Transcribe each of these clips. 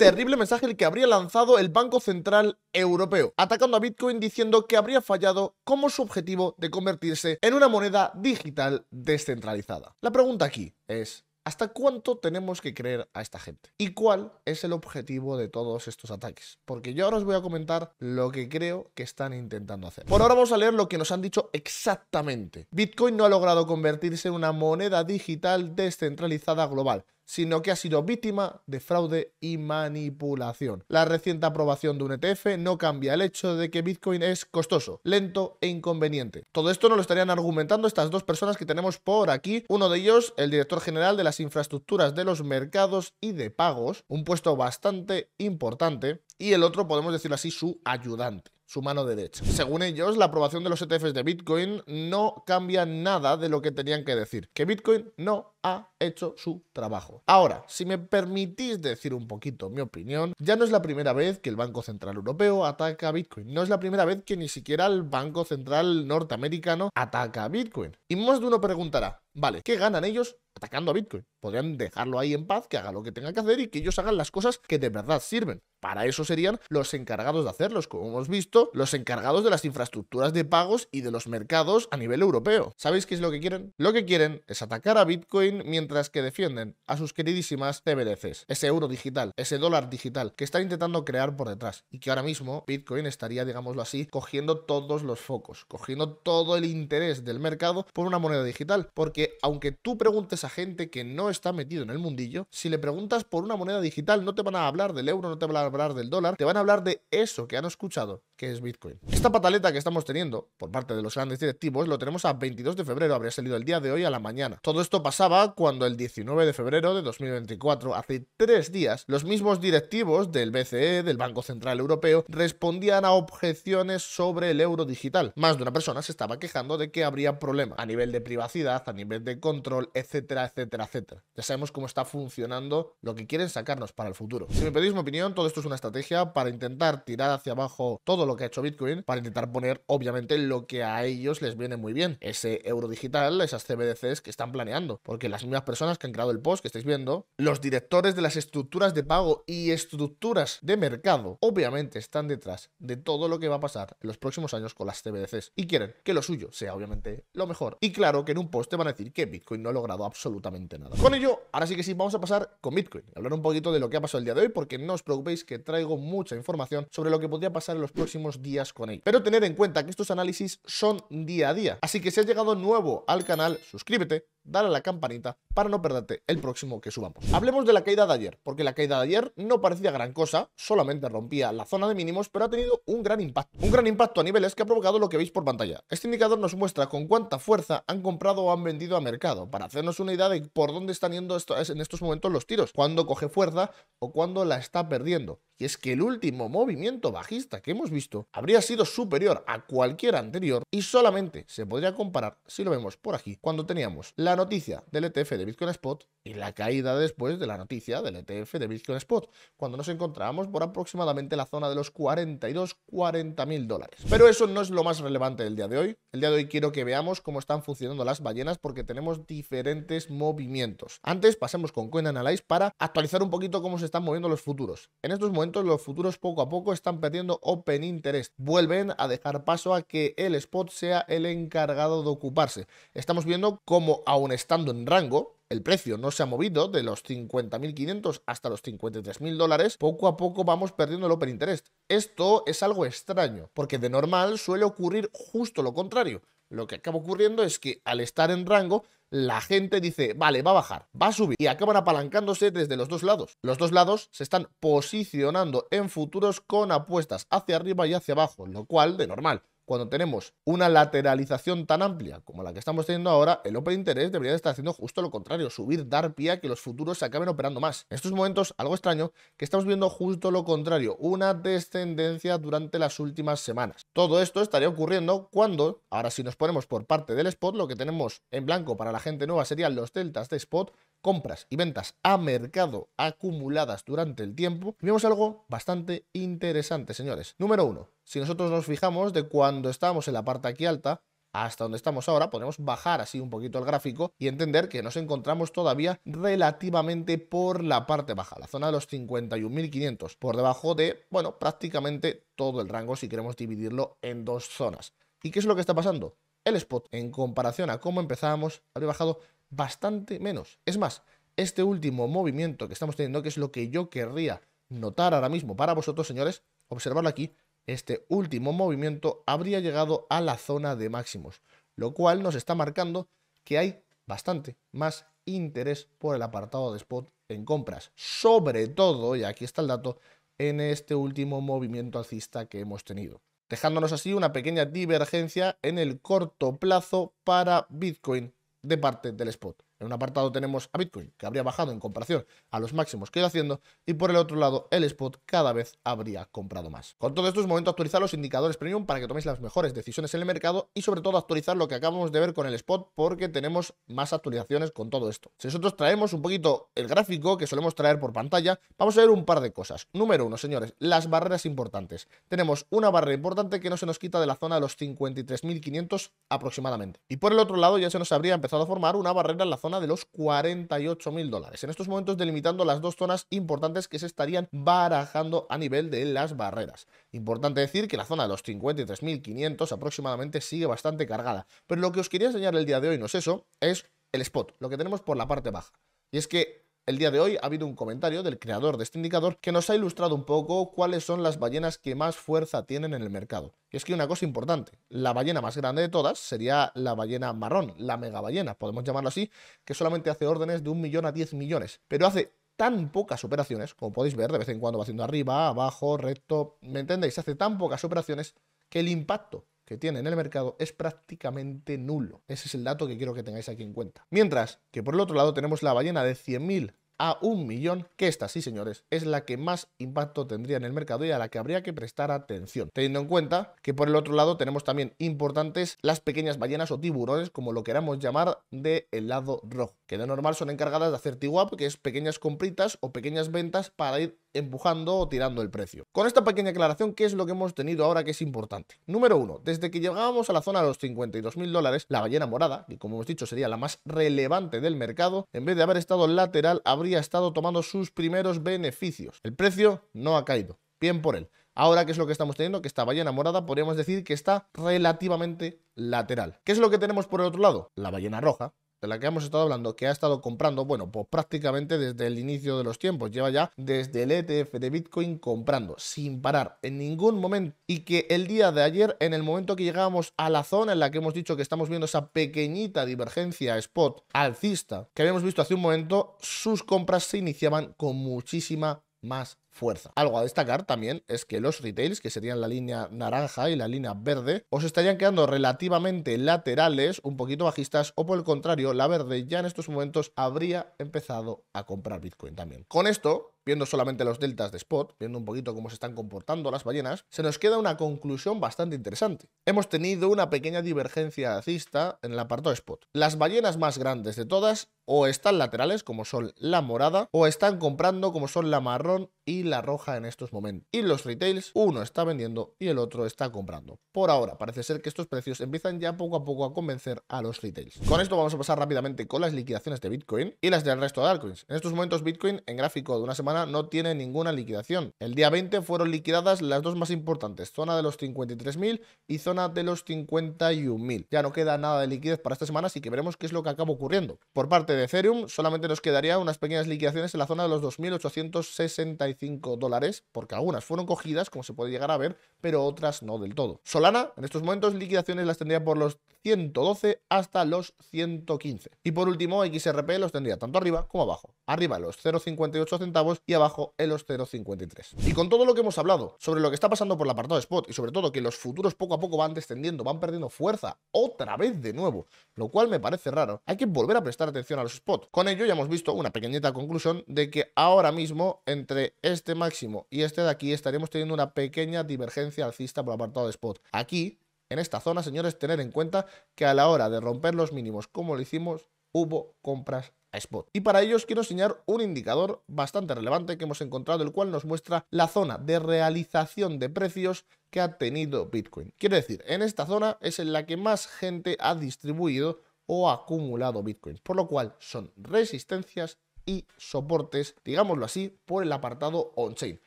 Terrible mensaje el que habría lanzado el Banco Central Europeo, atacando a Bitcoin diciendo que habría fallado como su objetivo de convertirse en una moneda digital descentralizada. La pregunta aquí es, ¿Hasta cuánto tenemos que creer a esta gente? ¿Y cuál es el objetivo de todos estos ataques? Porque yo ahora os voy a comentar lo que creo que están intentando hacer. Por ahora vamos a leer lo que nos han dicho exactamente. Bitcoin no ha logrado convertirse en una moneda digital descentralizada global sino que ha sido víctima de fraude y manipulación. La reciente aprobación de un ETF no cambia el hecho de que Bitcoin es costoso, lento e inconveniente. Todo esto no lo estarían argumentando estas dos personas que tenemos por aquí. Uno de ellos, el director general de las infraestructuras de los mercados y de pagos, un puesto bastante importante, y el otro, podemos decirlo así, su ayudante su mano derecha. Según ellos, la aprobación de los ETFs de Bitcoin no cambia nada de lo que tenían que decir, que Bitcoin no ha hecho su trabajo. Ahora, si me permitís decir un poquito mi opinión, ya no es la primera vez que el Banco Central Europeo ataca a Bitcoin, no es la primera vez que ni siquiera el Banco Central Norteamericano ataca a Bitcoin. Y más de uno preguntará, vale, ¿qué ganan ellos atacando a Bitcoin? Podrían dejarlo ahí en paz, que haga lo que tenga que hacer y que ellos hagan las cosas que de verdad sirven. Para eso serían los encargados de hacerlos, como hemos visto, los encargados de las infraestructuras de pagos y de los mercados a nivel europeo. ¿Sabéis qué es lo que quieren? Lo que quieren es atacar a Bitcoin mientras que defienden a sus queridísimas CBDCs, ese euro digital, ese dólar digital que están intentando crear por detrás y que ahora mismo Bitcoin estaría, digámoslo así, cogiendo todos los focos, cogiendo todo el interés del mercado por una moneda digital, porque aunque tú preguntes a gente que no está metido en el mundillo, si le preguntas por una moneda digital no te van a hablar del euro, no te van a hablar hablar del dólar, te van a hablar de eso que han escuchado que es Bitcoin. Esta pataleta que estamos teniendo por parte de los grandes directivos lo tenemos a 22 de febrero, habría salido el día de hoy a la mañana. Todo esto pasaba cuando el 19 de febrero de 2024, hace tres días, los mismos directivos del BCE, del Banco Central Europeo, respondían a objeciones sobre el euro digital. Más de una persona se estaba quejando de que habría problema. a nivel de privacidad, a nivel de control, etcétera, etcétera, etcétera. Ya sabemos cómo está funcionando lo que quieren sacarnos para el futuro. Si me pedís mi opinión, todo esto es una estrategia para intentar tirar hacia abajo todo lo lo que ha hecho Bitcoin para intentar poner, obviamente, lo que a ellos les viene muy bien, ese euro digital, esas CBDCs que están planeando, porque las mismas personas que han creado el post que estáis viendo, los directores de las estructuras de pago y estructuras de mercado, obviamente están detrás de todo lo que va a pasar en los próximos años con las CBDCs y quieren que lo suyo sea, obviamente, lo mejor. Y claro que en un post te van a decir que Bitcoin no ha logrado absolutamente nada. Con ello, ahora sí que sí, vamos a pasar con Bitcoin, hablar un poquito de lo que ha pasado el día de hoy, porque no os preocupéis que traigo mucha información sobre lo que podría pasar en los próximos días con él. Pero tener en cuenta que estos análisis son día a día, así que si has llegado nuevo al canal, suscríbete, dale a la campanita para no perderte el próximo que subamos. Hablemos de la caída de ayer, porque la caída de ayer no parecía gran cosa, solamente rompía la zona de mínimos, pero ha tenido un gran impacto. Un gran impacto a niveles que ha provocado lo que veis por pantalla. Este indicador nos muestra con cuánta fuerza han comprado o han vendido a mercado, para hacernos una idea de por dónde están yendo en estos momentos los tiros, cuándo coge fuerza o cuándo la está perdiendo y es que el último movimiento bajista que hemos visto habría sido superior a cualquier anterior y solamente se podría comparar, si lo vemos por aquí, cuando teníamos la noticia del ETF de Bitcoin Spot y la caída después de la noticia del ETF de Bitcoin Spot, cuando nos encontrábamos por aproximadamente la zona de los 42, 40 mil dólares. Pero eso no es lo más relevante del día de hoy. El día de hoy quiero que veamos cómo están funcionando las ballenas porque tenemos diferentes movimientos. Antes pasemos con Coin Analyze para actualizar un poquito cómo se están moviendo los futuros. En estos momentos los futuros poco a poco están perdiendo open interest. Vuelven a dejar paso a que el spot sea el encargado de ocuparse. Estamos viendo cómo, aun estando en rango, el precio no se ha movido de los 50.500 hasta los 53.000 dólares, poco a poco vamos perdiendo el open interest. Esto es algo extraño, porque de normal suele ocurrir justo lo contrario. Lo que acaba ocurriendo es que al estar en rango la gente dice, vale, va a bajar, va a subir y acaban apalancándose desde los dos lados. Los dos lados se están posicionando en futuros con apuestas hacia arriba y hacia abajo, lo cual, de normal, cuando tenemos una lateralización tan amplia como la que estamos teniendo ahora, el open interés debería estar haciendo justo lo contrario, subir, dar pie a que los futuros se acaben operando más. En estos momentos, algo extraño, que estamos viendo justo lo contrario, una descendencia durante las últimas semanas. Todo esto estaría ocurriendo cuando, ahora si nos ponemos por parte del spot, lo que tenemos en blanco para la gente nueva serían los deltas de spot, compras y ventas a mercado acumuladas durante el tiempo, vemos algo bastante interesante, señores. Número uno, si nosotros nos fijamos de cuando estábamos en la parte aquí alta, hasta donde estamos ahora, podemos bajar así un poquito el gráfico y entender que nos encontramos todavía relativamente por la parte baja, la zona de los 51.500, por debajo de, bueno, prácticamente todo el rango si queremos dividirlo en dos zonas. ¿Y qué es lo que está pasando? El spot, en comparación a cómo empezábamos, había bajado bastante menos. Es más, este último movimiento que estamos teniendo, que es lo que yo querría notar ahora mismo para vosotros, señores, observarlo aquí, este último movimiento habría llegado a la zona de máximos, lo cual nos está marcando que hay bastante más interés por el apartado de spot en compras, sobre todo, y aquí está el dato, en este último movimiento alcista que hemos tenido, dejándonos así una pequeña divergencia en el corto plazo para Bitcoin de parte del spot. En un apartado tenemos a Bitcoin, que habría bajado en comparación a los máximos que iba haciendo, y por el otro lado el spot cada vez habría comprado más. Con todo esto es momento de actualizar los indicadores premium para que toméis las mejores decisiones en el mercado y sobre todo actualizar lo que acabamos de ver con el spot porque tenemos más actualizaciones con todo esto. Si nosotros traemos un poquito el gráfico que solemos traer por pantalla, vamos a ver un par de cosas. Número uno, señores, las barreras importantes. Tenemos una barrera importante que no se nos quita de la zona de los 53.500 aproximadamente. Y por el otro lado ya se nos habría empezado a formar una barrera en la zona de los 48 mil dólares. En estos momentos delimitando las dos zonas importantes que se estarían barajando a nivel de las barreras. Importante decir que la zona de los 53.500 aproximadamente sigue bastante cargada. Pero lo que os quería enseñar el día de hoy no es eso, es el spot, lo que tenemos por la parte baja. Y es que el día de hoy ha habido un comentario del creador de este indicador que nos ha ilustrado un poco cuáles son las ballenas que más fuerza tienen en el mercado. Y es que una cosa importante, la ballena más grande de todas sería la ballena marrón, la megaballena, podemos llamarlo así, que solamente hace órdenes de un millón a 10 millones, pero hace tan pocas operaciones, como podéis ver, de vez en cuando va haciendo arriba, abajo, recto, ¿me entendéis? Hace tan pocas operaciones que el impacto que tiene en el mercado es prácticamente nulo. Ese es el dato que quiero que tengáis aquí en cuenta. Mientras que por el otro lado tenemos la ballena de 100.000 a un millón, que esta sí señores, es la que más impacto tendría en el mercado y a la que habría que prestar atención, teniendo en cuenta que por el otro lado tenemos también importantes las pequeñas ballenas o tiburones, como lo queramos llamar, de el lado rojo que de normal son encargadas de hacer T-Wap, que es pequeñas compritas o pequeñas ventas para ir empujando o tirando el precio. Con esta pequeña aclaración, ¿qué es lo que hemos tenido ahora que es importante? Número uno, Desde que llegábamos a la zona de los 52.000 dólares, la ballena morada, que como hemos dicho sería la más relevante del mercado, en vez de haber estado lateral, habría estado tomando sus primeros beneficios. El precio no ha caído. Bien por él. Ahora, ¿qué es lo que estamos teniendo? Que esta ballena morada podríamos decir que está relativamente lateral. ¿Qué es lo que tenemos por el otro lado? La ballena roja, de la que hemos estado hablando, que ha estado comprando, bueno, pues prácticamente desde el inicio de los tiempos, lleva ya desde el ETF de Bitcoin comprando sin parar en ningún momento y que el día de ayer, en el momento que llegábamos a la zona en la que hemos dicho que estamos viendo esa pequeñita divergencia spot alcista que habíamos visto hace un momento, sus compras se iniciaban con muchísima más fuerza. Algo a destacar también es que los retails, que serían la línea naranja y la línea verde, os estarían quedando relativamente laterales, un poquito bajistas, o por el contrario, la verde ya en estos momentos habría empezado a comprar Bitcoin también. Con esto, viendo solamente los deltas de spot, viendo un poquito cómo se están comportando las ballenas, se nos queda una conclusión bastante interesante. Hemos tenido una pequeña divergencia alcista en el apartado spot. Las ballenas más grandes de todas o están laterales, como son la morada, o están comprando, como son la marrón y la roja en estos momentos. Y los retails, uno está vendiendo y el otro está comprando. Por ahora, parece ser que estos precios empiezan ya poco a poco a convencer a los retails. Con esto vamos a pasar rápidamente con las liquidaciones de Bitcoin y las del resto de altcoins. En estos momentos Bitcoin, en gráfico de una semana no tiene ninguna liquidación. El día 20 fueron liquidadas las dos más importantes, zona de los 53.000 y zona de los 51.000. Ya no queda nada de liquidez para esta semana, así que veremos qué es lo que acaba ocurriendo. Por parte de Ethereum, solamente nos quedaría unas pequeñas liquidaciones en la zona de los 2.865 dólares, porque algunas fueron cogidas, como se puede llegar a ver, pero otras no del todo. Solana, en estos momentos, liquidaciones las tendría por los 112 hasta los 115. Y por último, XRP los tendría tanto arriba como abajo. Arriba los 0,58 centavos y abajo en los 0,53. Y con todo lo que hemos hablado sobre lo que está pasando por el apartado de spot y sobre todo que los futuros poco a poco van descendiendo, van perdiendo fuerza otra vez de nuevo, lo cual me parece raro, hay que volver a prestar atención a los spot Con ello ya hemos visto una pequeñita conclusión de que ahora mismo entre este máximo y este de aquí estaremos teniendo una pequeña divergencia alcista por el apartado de spot. Aquí en esta zona, señores, tener en cuenta que a la hora de romper los mínimos, como lo hicimos, hubo compras spot. Y para ello os quiero enseñar un indicador bastante relevante que hemos encontrado, el cual nos muestra la zona de realización de precios que ha tenido Bitcoin. Quiere decir, en esta zona es en la que más gente ha distribuido o acumulado Bitcoin, por lo cual son resistencias y soportes, digámoslo así, por el apartado on-chain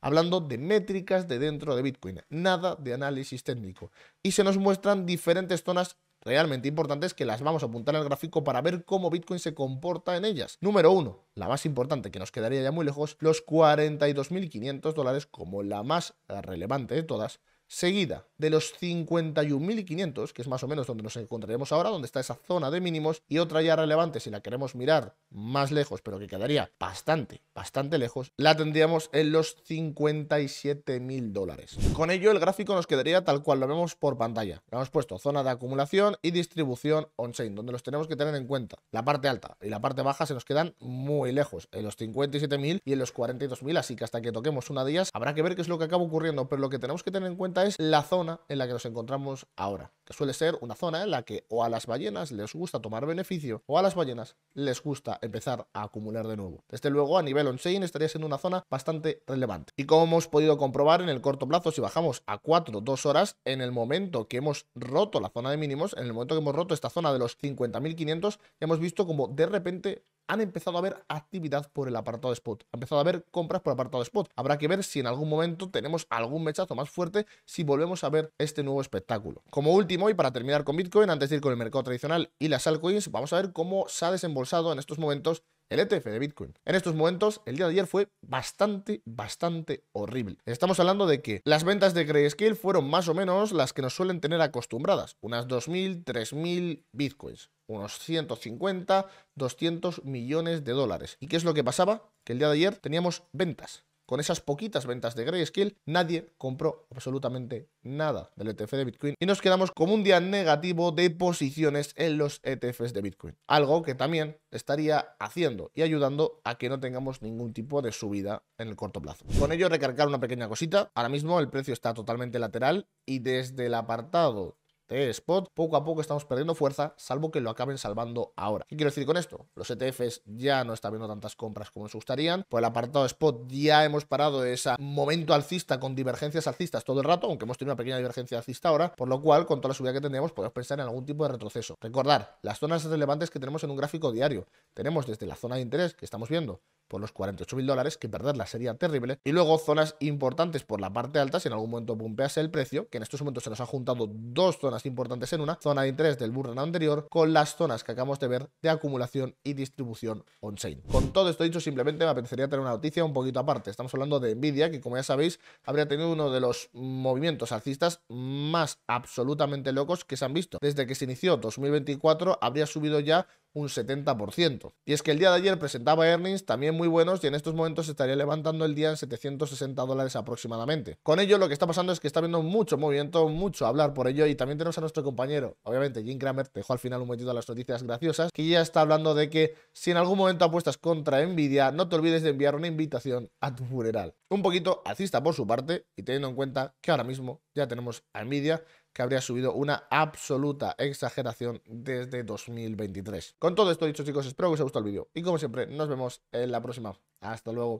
hablando de métricas de dentro de Bitcoin, nada de análisis técnico. Y se nos muestran diferentes zonas realmente importante es que las vamos a apuntar en el gráfico para ver cómo Bitcoin se comporta en ellas. Número 1, la más importante que nos quedaría ya muy lejos, los 42.500 dólares como la más relevante de todas seguida de los 51.500, que es más o menos donde nos encontraremos ahora, donde está esa zona de mínimos, y otra ya relevante, si la queremos mirar más lejos, pero que quedaría bastante, bastante lejos, la tendríamos en los 57.000 dólares. Con ello, el gráfico nos quedaría tal cual lo vemos por pantalla. Le hemos puesto zona de acumulación y distribución on-chain, donde los tenemos que tener en cuenta. La parte alta y la parte baja se nos quedan muy lejos, en los 57.000 y en los 42.000, así que hasta que toquemos una de ellas, habrá que ver qué es lo que acaba ocurriendo, pero lo que tenemos que tener en cuenta es la zona en la que nos encontramos ahora, que suele ser una zona en la que o a las ballenas les gusta tomar beneficio o a las ballenas les gusta empezar a acumular de nuevo. Desde luego, a nivel on-chain estaría siendo una zona bastante relevante. Y como hemos podido comprobar en el corto plazo, si bajamos a 4 2 horas, en el momento que hemos roto la zona de mínimos, en el momento que hemos roto esta zona de los 50.500, hemos visto como de repente han empezado a haber actividad por el apartado de spot. Ha empezado a haber compras por el apartado de spot. Habrá que ver si en algún momento tenemos algún mechazo más fuerte si volvemos a ver este nuevo espectáculo. Como último, y para terminar con Bitcoin, antes de ir con el mercado tradicional y las altcoins, vamos a ver cómo se ha desembolsado en estos momentos el ETF de Bitcoin. En estos momentos, el día de ayer fue bastante, bastante horrible. Estamos hablando de que las ventas de Grayscale fueron más o menos las que nos suelen tener acostumbradas, unas 2.000, 3.000 Bitcoins unos 150, 200 millones de dólares. ¿Y qué es lo que pasaba? Que el día de ayer teníamos ventas. Con esas poquitas ventas de Grayscale, nadie compró absolutamente nada del ETF de Bitcoin y nos quedamos como un día negativo de posiciones en los ETFs de Bitcoin. Algo que también estaría haciendo y ayudando a que no tengamos ningún tipo de subida en el corto plazo. Con ello, recargar una pequeña cosita. Ahora mismo el precio está totalmente lateral y desde el apartado de spot, poco a poco estamos perdiendo fuerza, salvo que lo acaben salvando ahora. ¿Qué quiero decir con esto? Los ETFs ya no están viendo tantas compras como nos gustarían. Por el apartado spot ya hemos parado de ese momento alcista con divergencias alcistas todo el rato, aunque hemos tenido una pequeña divergencia alcista ahora, por lo cual, con toda la subida que tenemos podemos pensar en algún tipo de retroceso. Recordar, las zonas relevantes que tenemos en un gráfico diario. Tenemos desde la zona de interés que estamos viendo por los 48.000 dólares, que perderla sería terrible. Y luego zonas importantes por la parte alta, si en algún momento pumpease el precio, que en estos momentos se nos han juntado dos zonas importantes en una, zona de interés del burn anterior, con las zonas que acabamos de ver de acumulación y distribución on-chain. Con todo esto dicho, simplemente me apetecería tener una noticia un poquito aparte. Estamos hablando de Nvidia, que como ya sabéis, habría tenido uno de los movimientos alcistas más absolutamente locos que se han visto. Desde que se inició 2024, habría subido ya un 70%. Y es que el día de ayer presentaba earnings también muy buenos y en estos momentos estaría levantando el día en 760 dólares aproximadamente. Con ello lo que está pasando es que está viendo mucho movimiento, mucho hablar por ello y también tenemos a nuestro compañero, obviamente Jim Kramer, dejó al final un momentito a las noticias graciosas, que ya está hablando de que si en algún momento apuestas contra Nvidia, no te olvides de enviar una invitación a tu funeral. Un poquito alcista por su parte y teniendo en cuenta que ahora mismo ya tenemos a Nvidia que habría subido una absoluta exageración desde 2023. Con todo esto dicho chicos, espero que os haya gustado el vídeo y como siempre nos vemos en la próxima. Hasta luego.